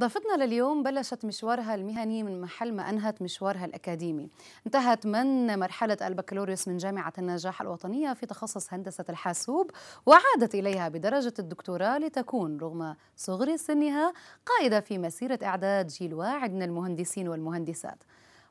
ضيفتنا لليوم بلشت مشوارها المهني من محل ما أنهت مشوارها الأكاديمي انتهت من مرحلة البكالوريوس من جامعة النجاح الوطنية في تخصص هندسة الحاسوب وعادت إليها بدرجة الدكتوراه لتكون رغم صغر سنها قائدة في مسيرة إعداد جيل واعد من المهندسين والمهندسات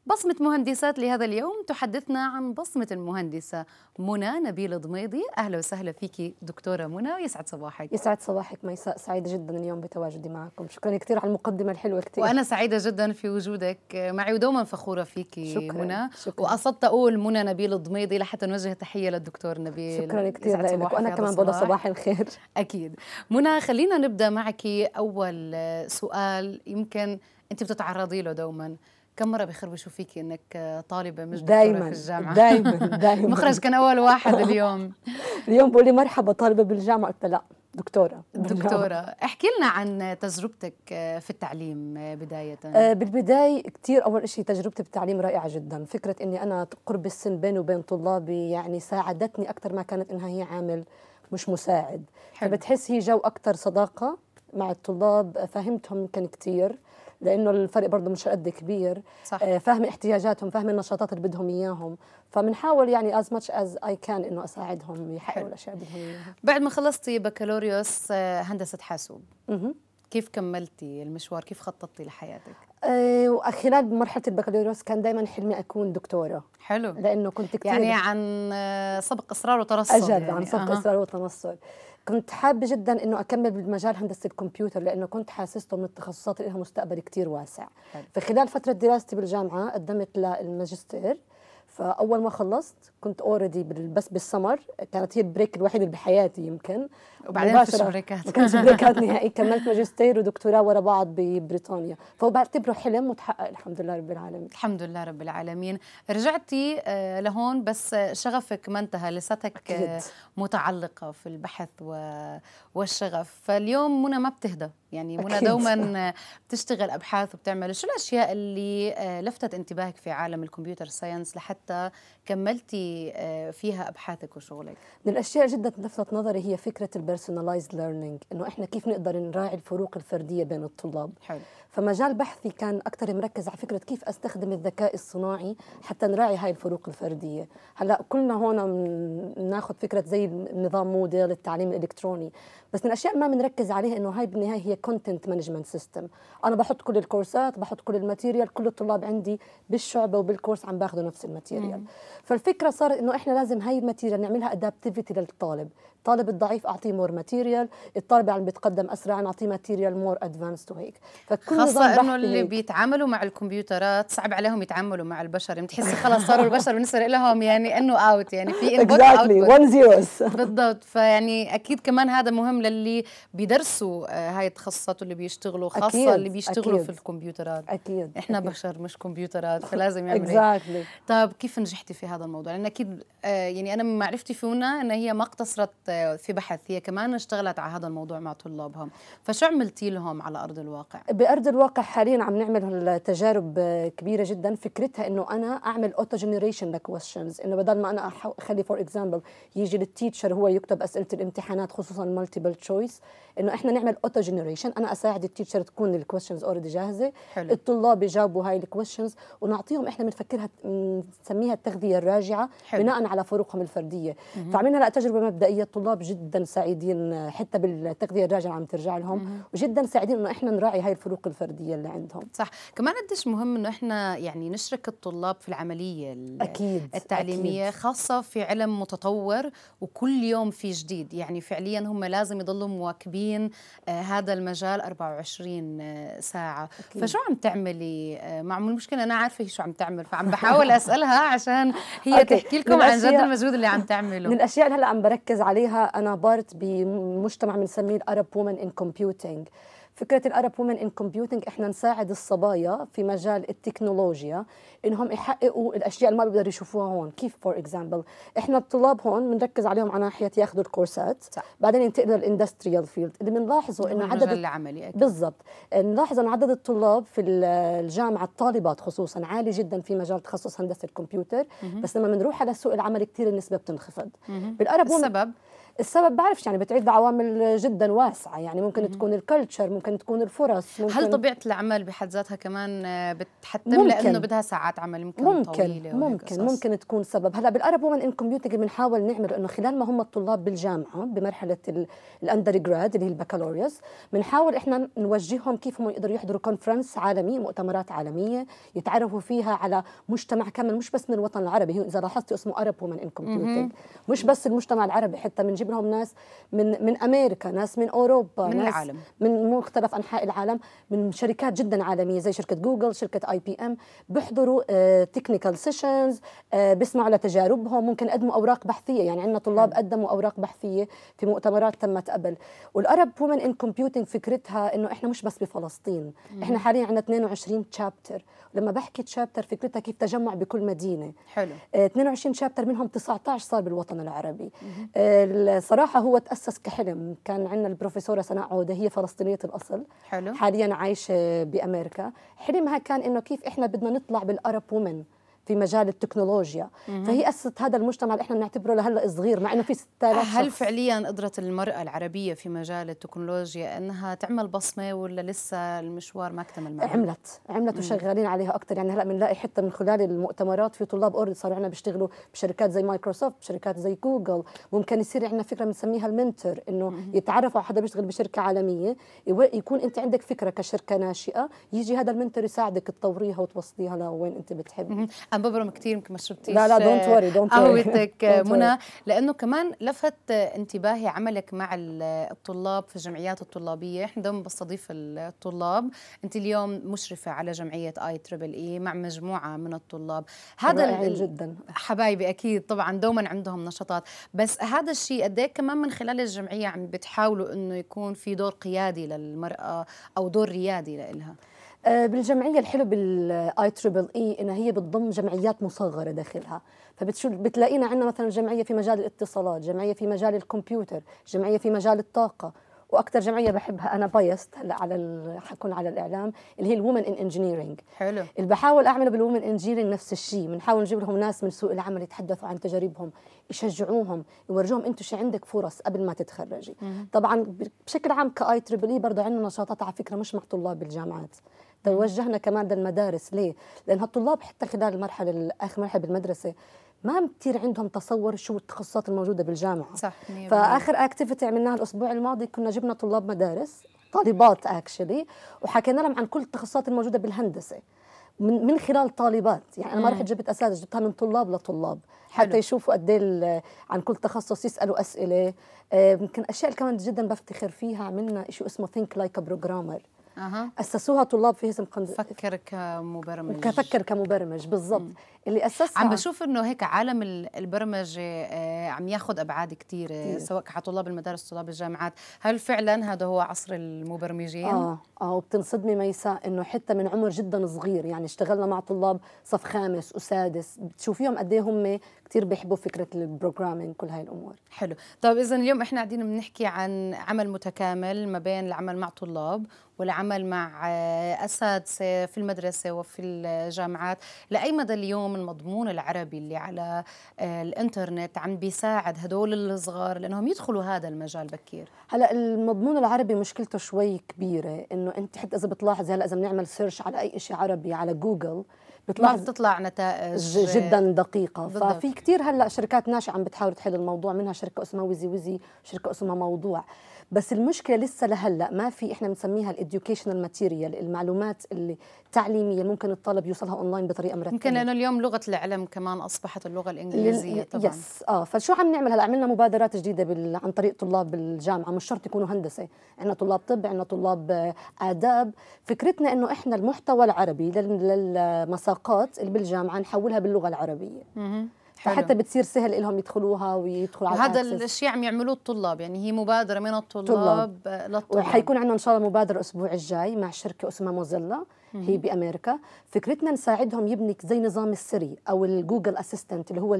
بصمة مهندسات لهذا اليوم تحدثنا عن بصمة المهندسة منى نبيل ضميضي أهلا وسهلا فيك دكتورة منى يسعد صباحك يسعد صباحك ميساء سعيدة جدا اليوم بتواجدي معكم شكرا كثير على المقدمة الحلوة كثير وأنا سعيدة جدا في وجودك معي ودوما فخورة فيك منى وقصدت أقول منى نبيل ضميضي لحتى نوجه تحية للدكتور نبيل شكرا كثير لك وأنا كمان بقول صباح الخير أكيد منى خلينا نبدأ معك أول سؤال يمكن أنت بتتعرضي له دوما كم مره بيخربشوا فيكي انك آه، طالبه مش دايما في الجامعه دايما دايما المخرج كان اول واحد اليوم اليوم بقول لي مرحبا طالبه بالجامعه قلت لا دكتورة دكتورة احكي لنا عن تجربتك آه، في التعليم آه، بداية بالبداية كثير أول شيء تجربتي بالتعليم رائعة جدا فكرة أني أنا قرب السن بيني وبين طلابي يعني ساعدتني أكثر ما كانت أنها هي عامل مش مساعد حلو. فبتحس هي جو أكثر صداقة مع الطلاب فهمتهم يمكن كثير لانه الفرق برضه مش قد كبير صح. آه، فهم احتياجاتهم فهم النشاطات اللي بدهم اياهم فبنحاول يعني از ماتش از اي كان انه اساعدهم يحققوا الاشياء اللي بدهم اياها بعد ما خلصتي بكالوريوس آه، هندسه حاسوب كيف كملتي المشوار كيف خططتي لحياتك أه وخلال مرحله البكالوريوس كان دائما حلمي اكون دكتوره حلو لانه كنت كتير يعني عن آه، سبق اصرار وتنصل اجل يعني. عن سبق أه. اصرار وتنصل كنت حابه جدا انه اكمل بمجال هندسه الكمبيوتر لانه كنت حاسسته من التخصصات اللي لها مستقبل كثير واسع فخلال فتره دراستي بالجامعه قدمت للماجستير فاول ما خلصت كنت اوريدي بس بالسمر كانت هي البريك الوحيد اللي بحياتي يمكن وبعدين مفيش بريكات ما كانش بريكات نهائي كملت ماجستير ودكتوراه ورا بعض ببريطانيا فهو بعتبره حلم وتحقق الحمد لله رب العالمين الحمد لله رب العالمين رجعتي آه، لهون بس شغفك ما انتهى لساتك آه، أكيد. متعلقة في البحث والشغف فاليوم منى ما بتهدى يعني منى دوما آه، بتشتغل ابحاث وبتعمل شو الاشياء اللي لفتت انتباهك في عالم الكمبيوتر ساينس لحتى كملتي آه، فيها ابحاثك وشغلك من الاشياء جدا لفتت نظري هي فكره البيرسوناليزد ليرنينج انه احنا كيف نقدر نراعي الفروق الفرديه بين الطلاب حلو. فمجال بحثي كان اكثر مركز على فكره كيف استخدم الذكاء الصناعي حتى نراعي هاي الفروق الفرديه هلا كلنا هون بناخذ فكره زي نظام موديل التعليم الالكتروني بس من الاشياء ما بنركز عليها انه هاي بالنهايه هي كونتنت مانجمنت سيستم انا بحط كل الكورسات بحط كل الماتيريال كل الطلاب عندي بالشعبه وبالكورس عم باخذوا نفس الماتيريال فالفكره صارت انه احنا لازم هاي الماتيريال نعملها ادابتيفيتي للطالب الطالب الضعيف اعطيه مور ماتيريال الطالب عم بيتقدم اسرع نعطيه ماتيريال مور ادفانسد وهيك فكل خاصه انه اللي هيك. بيتعاملوا مع الكمبيوترات صعب عليهم يتعاملوا مع البشر يعني بتحسي خلص صاروا البشر بالنسبه لهم يعني انه اوت يعني في انبوت اكزاكتلي 1 زيروس بالضبط فيعني اكيد كمان هذا مهم للي بيدرسوا آه، هاي التخصصات واللي بيشتغلوا خاصه أكيد. اللي بيشتغلوا أكيد. في الكمبيوترات اكيد احنا أكيد. بشر مش كمبيوترات فلازم يعملوا اكزاكتلي طيب كيف نجحتي في هذا الموضوع لان اكيد آه، يعني انا من معرفتي فيونا ان هي ما اقتصرت في بحث هي كمان اشتغلت على هذا الموضوع مع طلابها فشو عملتي لهم على أرض الواقع؟ بأرض الواقع حاليا عم نعمل تجارب كبيرة جدا فكرتها أنه أنا أعمل أوتو جنريشن لكويشنز إنه بدل ما أنا أخلي فور إكزامبل يجي للتيتشر هو يكتب أسئلة الامتحانات خصوصا المالتيبل تشويس إنه إحنا نعمل أوتو جنريشن أنا أساعد التيتشر تكون الكويشنز أوريدي جاهزة حلو. الطلاب يجاوبوا هاي الكويشنز ونعطيهم إحنا بنفكرها بنسميها التغذية الراجعة حلو. بناء على فروقهم الفردية فعملنا هلا تجربة مبدئية الطلاب جدا سعيدين حتى بالتغذيه الراجعه عم ترجع لهم وجدا سعيدين انه احنا نراعي هاي الفروق الفرديه اللي عندهم صح كمان قديش مهم انه احنا يعني نشرك الطلاب في العمليه أكيد التعليميه أكيد. خاصه في علم متطور وكل يوم في جديد يعني فعليا هم لازم يضلوا مواكبين آه هذا المجال 24 آه، ساعه أكيد. فشو عم تعملي آه، مع المشكله انا عارفه هي شو عم تعمل فعم بحاول اسالها عشان هي تحكي لكم عن جد المجهود اللي عم تعمله من الاشياء اللي هلا عم بركز عليها فيها أنا بارت بمجتمع بنسميه الأرب وومن إن كومبيوتينج فكرة الأرب وومن إن كومبيوتينج إحنا نساعد الصبايا في مجال التكنولوجيا إنهم يحققوا الأشياء اللي ما بيقدروا يشوفوها هون كيف فور إكزامبل إحنا الطلاب هون بنركز عليهم على ناحية ياخذوا الكورسات صح. بعدين ينتقلوا للإندستريال فيلد اللي بنلاحظه إنه عدد العملي بالضبط نلاحظ إنه عدد الطلاب في الجامعة الطالبات خصوصا عالي جدا في مجال تخصص هندسة الكمبيوتر مه. بس لما بنروح على سوق العمل كثير النسبة بتنخفض بالأرب السبب السبب بعرفش يعني بتعيد بعوامل جدا واسعه يعني ممكن مم. تكون الكلتشر ممكن تكون الفرص ممكن هل طبيعه العمل بحد ذاتها كمان آه، بتحتم ممكن. لانه بدها ساعات عمل ممكن ممكن طويلة ممكن ممكن تكون سبب هلا بالارب ومن ان كومبيوتنج بنحاول نعمل انه خلال ما هم الطلاب بالجامعه بمرحله الاندر جراد اللي هي البكالوريوس بنحاول احنا نوجههم كيف هم يقدروا يحضروا كونفرنس عالمي مؤتمرات عالميه يتعرفوا فيها على مجتمع كامل مش بس من الوطن العربي اذا لاحظتوا اسمه ارب ومن ان كومبيوتنج مش بس المجتمع العربي حتى بنجيب بنجيب ناس من من امريكا ناس من اوروبا من ناس العالم من مختلف انحاء العالم من شركات جدا عالميه زي شركه جوجل شركه اي بي ام بيحضروا تكنيكال آه، سيشنز آه، بيسمعوا لتجاربهم ممكن قدموا اوراق بحثيه يعني عندنا طلاب نعم. قدموا اوراق بحثيه في مؤتمرات تمت قبل والارب وومن ان كومبيوتنج فكرتها انه احنا مش بس بفلسطين احنا حاليا عندنا 22 تشابتر لما بحكي تشابتر فكرتها كيف تجمع بكل مدينه حلو 22 آه، شابتر منهم 19 صار بالوطن العربي صراحة هو تأسس كحلم كان عندنا البروفيسورة سناء عودة هي فلسطينية الأصل حلو. حاليا عايشة بأمريكا حلمها كان إنه كيف إحنا بدنا نطلع بالأرب وومن في مجال التكنولوجيا مم. فهي أسست هذا المجتمع اللي احنا بنعتبره لهلا صغير مع انه في 6000 هل شخص. فعليا قدرت المرأة العربية في مجال التكنولوجيا انها تعمل بصمة ولا لسه المشوار ما اكتمل معها؟ عملت عملت مم. وشغالين عليها اكثر يعني هلا بنلاقي حتى من خلال المؤتمرات في طلاب اوريدي صاروا عندنا بيشتغلوا بشركات زي مايكروسوفت بشركات زي جوجل ممكن يصير عندنا فكرة بنسميها المنتور انه يتعرفوا على حدا بيشتغل بشركة عالمية يكون انت عندك فكرة كشركة ناشئة يجي هذا المنتور يساعدك تطوريها وتوصليها لوين انت بتحبي عم ببرم كثير يمكن ما شربتيش لا لا دونت وري دونت وري قهوتك منى لانه كمان لفت انتباهي عملك مع الطلاب في الجمعيات الطلابيه احنا دوم بستضيف الطلاب انت اليوم مشرفه على جمعيه اي تريبل اي مع مجموعه من الطلاب هذا جدا حبايبي اكيد طبعا دوما عندهم نشاطات بس هذا الشيء قد إيه كمان من خلال الجمعيه عم بتحاولوا انه يكون في دور قيادي للمراه او دور ريادي لإلها آه، بالجمعيه الحلو بالاي تريبل اي انها هي بتضم جمعيات مصغره داخلها فبتشو بتلاقينا عندنا مثلا جمعيه في مجال الاتصالات جمعيه في مجال الكمبيوتر جمعيه في مجال الطاقه واكثر جمعيه بحبها انا بايست هلا على حكون على الاعلام اللي هي الومن ان انجينيرينج حلو اللي بحاول اعمله بالومن انجينيرينج نفس الشيء بنحاول نجيب لهم ناس من سوق العمل يتحدثوا عن تجاربهم يشجعوهم يورجوهم انتم شو عندك فرص قبل ما تتخرجي طبعا بشكل عام كاي تريبل اي برضه عندنا نشاطات على فكره مش مع طلاب الجامعات توجهنا كمان للمدارس ليه؟ لأن هالطلاب حتى خلال المرحلة آخر مرحلة بالمدرسة ما كثير عندهم تصور شو التخصصات الموجوده بالجامعه صح فاخر اكتيفيتي عملناها الاسبوع الماضي كنا جبنا طلاب مدارس طالبات اكشلي وحكينا لهم عن كل التخصصات الموجوده بالهندسه من من خلال طالبات يعني انا ما رحت جبت اساتذه جبتها من طلاب لطلاب حتى حلو. يشوفوا قد ايه عن كل تخصص يسالوا اسئله آه، يمكن اشياء كمان جدا بفتخر فيها عملنا شيء اسمه ثينك لايك بروجرامر أه. اسسوها طلاب في هيثم قنديل فكر كمبرمج كفكر كمبرمج بالضبط اللي اسسها عم بشوف انه هيك عالم البرمجه آه، عم ياخذ ابعاد كثير آه، سواء كطلاب المدارس طلاب الجامعات هل فعلا هذا هو عصر المبرمجين اه اه وبتنصدمي ميسا انه حتى من عمر جدا صغير يعني اشتغلنا مع طلاب صف خامس وسادس بتشوفيهم قد ايه هم كثير بيحبوا فكره البروجرامينج كل هاي الامور حلو طيب اذا اليوم احنا قاعدين بنحكي عن عمل متكامل ما بين العمل مع طلاب والعمل مع اساتذه في المدرسة وفي الجامعات لأي مدى اليوم المضمون العربي اللي على آه، الانترنت عم بيساعد هدول الصغار لأنهم يدخلوا هذا المجال بكير هلا المضمون العربي مشكلته شوي كبيرة إنه أنت حتى إذا بتلاحظي هلا إذا بنعمل سيرش على أي شيء عربي على جوجل بتلاحظ ما بتطلع نتائج جدا دقيقه بالضبط. ففي كثير هلا شركات ناشئه عم بتحاول تحل الموضوع منها شركه اسمها ويزي ويزي شركه اسمها موضوع بس المشكله لسه لهلا ما في احنا بنسميها الاديوكيشنال ماتيريال المعلومات اللي التعليميه ممكن الطالب يوصلها اونلاين بطريقه مرتبه يمكن لانه اليوم لغه العلم كمان اصبحت اللغه الانجليزيه طبعا يس اه فشو عم نعمل هلا عملنا مبادرات جديده بال... عن طريق طلاب الجامعه مش شرط يكونوا هندسه عندنا طلاب طب عندنا طلاب اداب فكرتنا انه احنا المحتوى العربي للمساقات اللي بالجامعه نحولها باللغه العربيه فحتى بتصير سهل لهم يدخلوها ويدخلوا على هذا الشيء عم يعملوه الطلاب يعني هي مبادره من الطلاب طلاب. للطلاب وحيكون عندنا ان شاء الله مبادره الاسبوع الجاي مع شركه اسمها موزيلا هي بامريكا فكرتنا نساعدهم يبني زي نظام السري او الجوجل اسيستنت اللي هو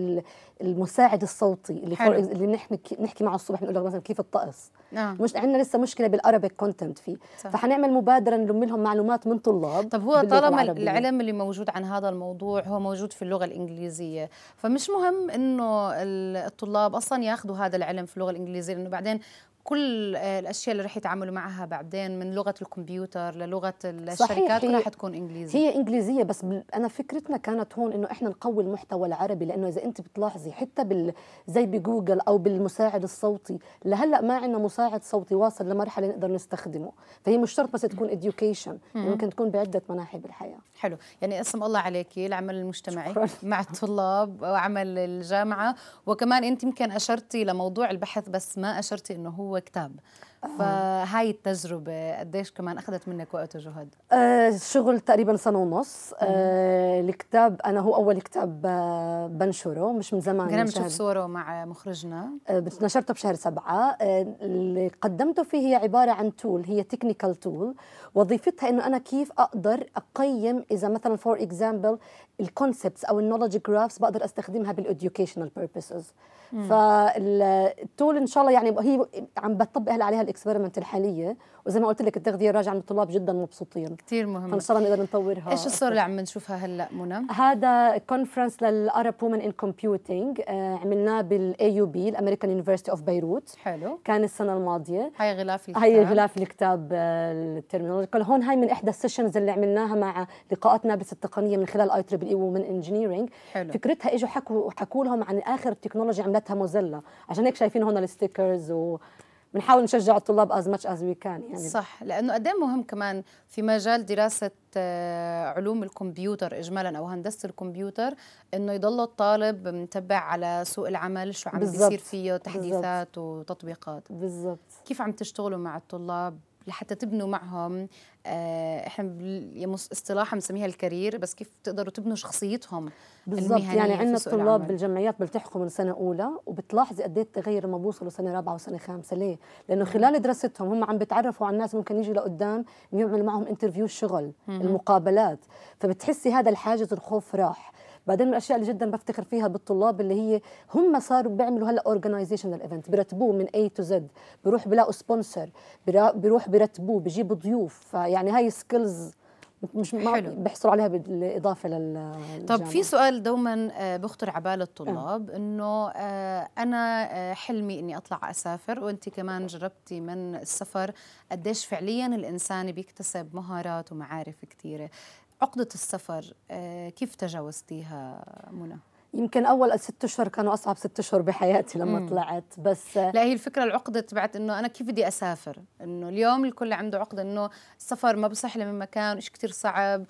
المساعد الصوتي اللي حلو. اللي نحن نحكي معه الصبح نقول له مثلا كيف الطقس نعم. مش عندنا لسه مشكله بالعربي كونتنت فيه صح. فحنعمل مبادره نلم لهم معلومات من طلاب طب هو طالما العلم اللي موجود عن هذا الموضوع هو موجود في اللغه الانجليزيه فمش مهم انه الطلاب اصلا ياخذوا هذا العلم في اللغه الانجليزيه لانه بعدين كل آه، الاشياء اللي رح يتعاملوا معها بعدين من لغه الكمبيوتر للغه الشركات كلها حتكون انجليزيه هي انجليزيه بس انا فكرتنا كانت هون انه احنا نقوي المحتوى العربي لانه اذا انت بتلاحظي حتى بال زي بجوجل او بالمساعد الصوتي لهلا ما عندنا مساعد صوتي واصل لمرحله نقدر نستخدمه فهي مش شرط بس تكون اديوكيشن ممكن تكون بعده مناحي بالحياه حلو يعني اسم الله عليك العمل المجتمعي شكرا. مع الطلاب وعمل الجامعه وكمان انت يمكن اشرتي لموضوع البحث بس ما اشرتي انه هو هو كتاب فهاي آه. التجربه قديش كمان اخذت منك وقت وجهد آه الشغل تقريبا سنه ونص آه الكتاب انا هو اول كتاب آه، بنشره مش من زمان كنا بنشوف صوره مع مخرجنا آه نشرته بشهر سبعة آه اللي قدمته فيه هي عباره عن تول هي تكنيكال تول وظيفتها انه انا كيف اقدر اقيم اذا مثلا فور اكزامبل الكونسبتس او النولج جرافز بقدر استخدمها بالاديوكيشنال بيربسز فالتول ان شاء الله يعني هي عم بتطبق هلا عليها الاكسبيرمنت الحاليه وزي ما قلت لك التغذيه راجعه من الطلاب جدا مبسوطين كثير مهم فان شاء الله نقدر نطورها ايش الصور اللي عم نشوفها هلا منى هذا كونفرنس للارب وومن ان كومبيوتينج عملناه بالاي يو بي الامريكان يونيفرستي اوف بيروت حلو كان السنه الماضيه هاي غلاف الكتاب هاي غلاف الكتاب آه، الترمينولوجيكال هون هاي من احدى السيشنز اللي عملناها مع لقاءات نابلس التقنيه من خلال اي تريبل اي وومن انجينيرنج فكرتها اجوا حكوا حكوا لهم عن اخر تكنولوجيا عملتها موزيلا عشان هيك شايفين هون الستيكرز و بنحاول نشجع الطلاب از ماتش از وي كان يعني صح لانه قد إيه مهم كمان في مجال دراسه آه، علوم الكمبيوتر اجمالا او هندسه الكمبيوتر انه يضل الطالب متبع على سوق العمل شو عم بالزبط. بيصير فيه تحديثات بالزبط. وتطبيقات بالضبط كيف عم تشتغلوا مع الطلاب لحتى تبنوا معهم آه، احنا يعني اصطلاحا بنسميها الكارير بس كيف تقدروا تبنوا شخصيتهم بالضبط يعني عندنا الطلاب بالجمعيات بيلتحقوا من سنه اولى وبتلاحظي قد ايه التغير لما بوصلوا سنه رابعه وسنه خامسه ليه؟ لانه خلال دراستهم هم عم بيتعرفوا على الناس ممكن يجي لقدام يعملوا معهم انترفيو الشغل المقابلات فبتحسي هذا الحاجز الخوف راح بعدين من الاشياء اللي جدا بفتخر فيها بالطلاب اللي هي هم صاروا بيعملوا هلا اورجنايزيشن ايفنت بيرتبوه من اي تو زد بيروح بلاقوا سبونسر بيروح بيرتبوه بيجيبوا ضيوف فيعني هاي سكيلز مش ما بيحصلوا عليها بالاضافه لل طب في سؤال دوما آه، بخطر على بال نعم. الطلاب انه آه، انا آه، حلمي اني اطلع اسافر وانت كمان جربتي من السفر قديش فعليا الانسان بيكتسب مهارات ومعارف كثيره عقدة السفر آه، كيف تجاوزتيها منى؟ يمكن اول ست اشهر كانوا اصعب ست اشهر بحياتي لما مم. طلعت بس لا هي الفكره العقده تبعت انه انا كيف بدي اسافر انه اليوم الكل عنده عقده انه السفر ما بصح لي من مكان وإيش كثير صعب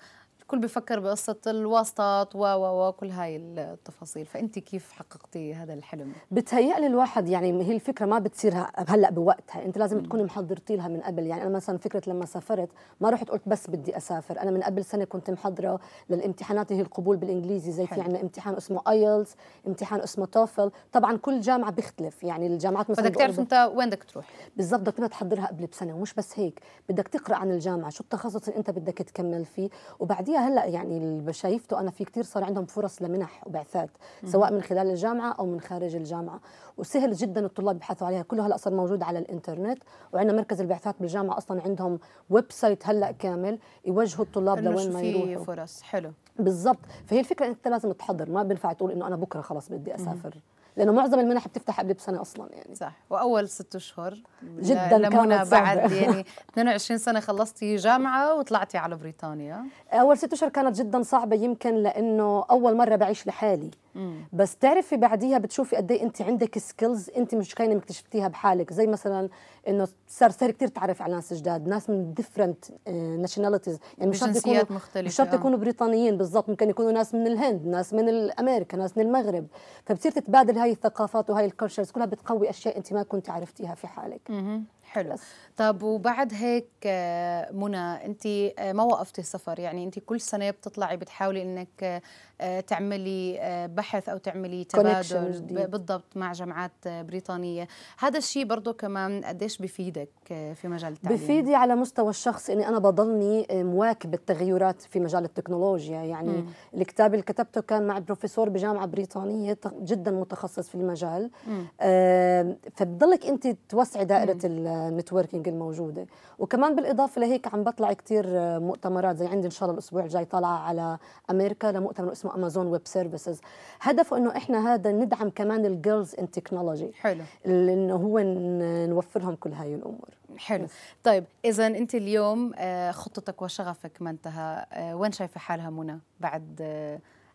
الكل بفكر بقصة الواسطات و و وكل هاي التفاصيل فأنت كيف حققتي هذا الحلم؟ بتهيألي الواحد يعني هي الفكرة ما بتصير هلأ بوقتها أنت لازم تكوني محضرتي لها من قبل يعني أنا مثلا فكرة لما سافرت ما رحت قلت بس بدي أسافر أنا من قبل سنة كنت محضرة للامتحانات هي القبول بالإنجليزي زي في عندنا امتحان اسمه ايلز امتحان اسمه توفل طبعا كل جامعة بيختلف يعني الجامعات مثلا بدك تعرف أنت وين بدك تروح بالضبط بدك تحضرها قبل بسنة ومش بس هيك بدك تقرأ عن الجامعة شو التخصص اللي أنت بدك تكمل فيه وبعديها الحقيقه هلا يعني اللي شايفته انا في كثير صار عندهم فرص لمنح وبعثات سواء من خلال الجامعه او من خارج الجامعه وسهل جدا الطلاب يبحثوا عليها كله هلا صار موجود على الانترنت وعندنا مركز البعثات بالجامعه اصلا عندهم ويب سايت هلا كامل يوجهوا الطلاب لوين ما يروحوا في فرص حلو بالضبط فهي الفكره انت لازم تحضر ما بينفع تقول انه انا بكره خلص بدي اسافر مم. لانه معظم المنح بتفتح قبل بسنه اصلا يعني صح واول ست اشهر جدا كانت بعد يعني 22 سنه خلصتي جامعه وطلعتي على بريطانيا اول ست اشهر كانت جدا صعبه يمكن لانه اول مره بعيش لحالي بس تعرفي بعديها بتشوفي قد ايه انت عندك سكيلز انت مش كاينه مكتشفتيها بحالك زي مثلا انه صار صار كثير تعرف على ناس جداد ناس من ديفرنت ناشوناليتيز آه، يعني مش شرط يكونوا مختلفة. مش شرط آه. يكونوا بريطانيين بالضبط ممكن يكونوا ناس من الهند ناس من الامريكا ناس من المغرب فبتصير تتبادل هاي الثقافات وهاي الكلتشرز كلها بتقوي اشياء انت ما كنت عرفتيها في حالك حلو بس. طب وبعد هيك آه، منى انت آه، ما وقفتي السفر يعني انت كل سنه بتطلعي بتحاولي انك آه، تعملي بحث او تعملي تبادل بالضبط مع جامعات بريطانيه هذا الشيء برضه كمان قديش بفيدك في مجال التعليم بفيدي على مستوى الشخص اني انا بضلني مواكب التغيرات في مجال التكنولوجيا يعني م. الكتاب اللي كتبته كان مع بروفيسور بجامعه بريطانيه جدا متخصص في المجال آه فبضلك انت توسعي دائره النتوركينج الموجوده وكمان بالاضافه لهيك عم بطلع كثير آه، مؤتمرات زي عندي ان شاء الله الاسبوع الجاي طالعه على امريكا لمؤتمر اسمه امازون ويب سيرفيسز هدفه انه احنا هذا ندعم كمان الجيرلز ان تكنولوجي حلو انه هو نوفر لهم كل هاي الامور حلو بس. طيب اذا انت اليوم آه، خطتك وشغفك ما انتهى آه، وين شايفه حالها منى بعد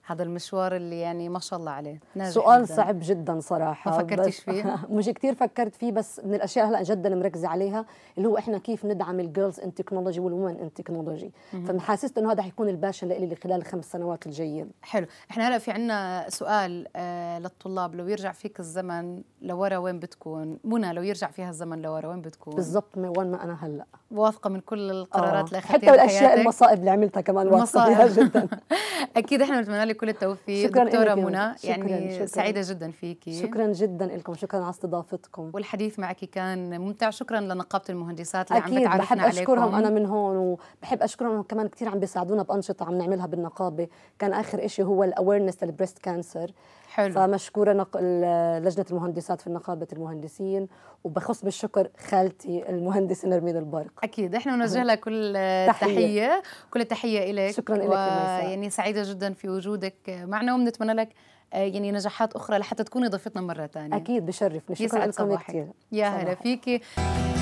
هذا المشوار اللي يعني ما شاء الله عليه سؤال جداً. صعب جدا صراحه ما فكرتيش فيه مش كثير فكرت فيه بس من الاشياء هلا جدا مركزه عليها اللي هو احنا كيف ندعم الجيرلز ان تكنولوجي والومن ان تكنولوجي فحاسست انه هذا حيكون الباشا لإلي خلال الخمس سنوات الجايه حلو احنا هلا في عندنا سؤال آه للطلاب لو يرجع فيك الزمن لورا وين بتكون منى لو يرجع فيها الزمن لورا وين بتكون بالضبط وين ما انا هلا واثقه من كل القرارات آه. اللي اخذتيها حتى الاشياء المصائب اللي عملتها كمان واثقه فيها جدا اكيد احنا بنتمنى لك كل التوفيق شكرا دكتورة منى يعني شكرا سعيدة جدا فيكي شكرا جدا لكم شكرا على استضافتكم والحديث معك كان ممتع شكرا لنقابة المهندسات اللي أكيد عم بحب أشكرهم أنا من هون وبحب أشكرهم كمان كثير عم بيساعدونا بأنشطة عم نعملها بالنقابة كان آخر شيء هو الأويرنس للبريست كانسر حلو. فمشكورة نق... لجنة المهندسات في نقابة المهندسين وبخص بالشكر خالتي المهندسة نرمين البرق أكيد احنا نوجه لها كل تحية. تحية كل تحية إليك شكرا لك و... يعني سعيدة جدا في وجودك معنا ونتمنى لك آه، يعني نجاحات أخرى لحتى تكوني ضيفتنا مرة ثانية أكيد بشرفني شكرا لكم كثير يا هلا فيكي